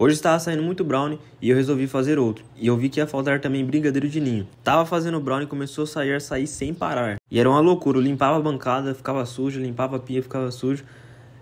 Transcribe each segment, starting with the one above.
Hoje estava saindo muito brownie e eu resolvi fazer outro. E eu vi que ia faltar também brigadeiro de ninho. Tava fazendo brownie e começou a sair açaí sem parar. E era uma loucura, eu limpava a bancada, ficava sujo, limpava a pia, ficava sujo.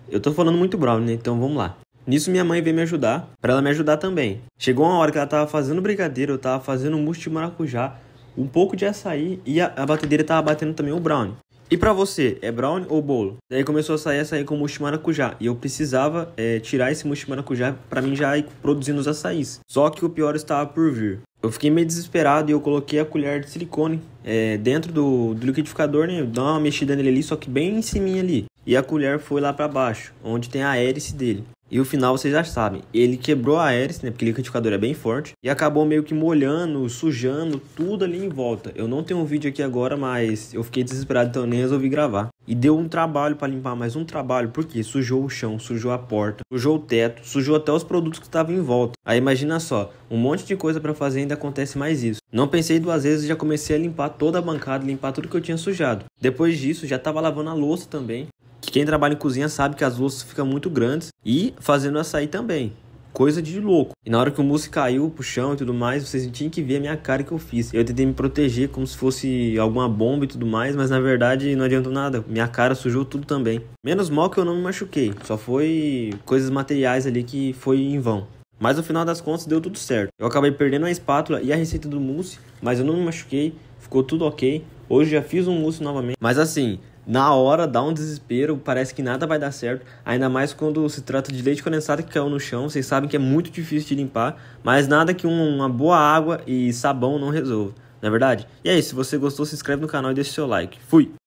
Eu tô falando muito brownie, né? Então vamos lá. Nisso minha mãe veio me ajudar, para ela me ajudar também. Chegou uma hora que ela tava fazendo brigadeiro, eu tava fazendo mousse de maracujá, um pouco de açaí e a, a batedeira tava batendo também o brownie. E para você, é brownie ou bolo? Daí começou a sair açaí com mousse maracujá. E eu precisava é, tirar esse mousse maracujá para mim já ir produzindo os açaís. Só que o pior estava por vir. Eu fiquei meio desesperado e eu coloquei a colher de silicone é, dentro do, do liquidificador, né? Dá uma mexida nele ali, só que bem em cima ali. E a colher foi lá para baixo, onde tem a hélice dele. E o final vocês já sabem, ele quebrou a hélice, né, porque o é liquidificador é bem forte, e acabou meio que molhando, sujando tudo ali em volta. Eu não tenho um vídeo aqui agora, mas eu fiquei desesperado, então nem resolvi gravar. E deu um trabalho para limpar, mais um trabalho, porque sujou o chão, sujou a porta, sujou o teto, sujou até os produtos que estavam em volta. Aí imagina só, um monte de coisa para fazer E ainda acontece mais isso. Não pensei duas vezes e já comecei a limpar toda a bancada, limpar tudo que eu tinha sujado. Depois disso, já estava lavando a louça também que quem trabalha em cozinha sabe que as louças ficam muito grandes e fazendo açaí também. Coisa de louco. E na hora que o mousse caiu pro chão e tudo mais, vocês tinham que ver a minha cara que eu fiz. Eu tentei me proteger como se fosse alguma bomba e tudo mais, mas na verdade não adiantou nada. Minha cara sujou tudo também. Menos mal que eu não me machuquei. Só foi coisas materiais ali que foi em vão. Mas no final das contas deu tudo certo. Eu acabei perdendo a espátula e a receita do mousse, mas eu não me machuquei, ficou tudo ok. Hoje já fiz um mousse novamente. Mas assim, na hora dá um desespero, parece que nada vai dar certo, ainda mais quando se trata de leite condensado que caiu no chão, vocês sabem que é muito difícil de limpar, mas nada que uma boa água e sabão não resolva, não é verdade? E é isso, se você gostou, se inscreve no canal e deixa o seu like. Fui!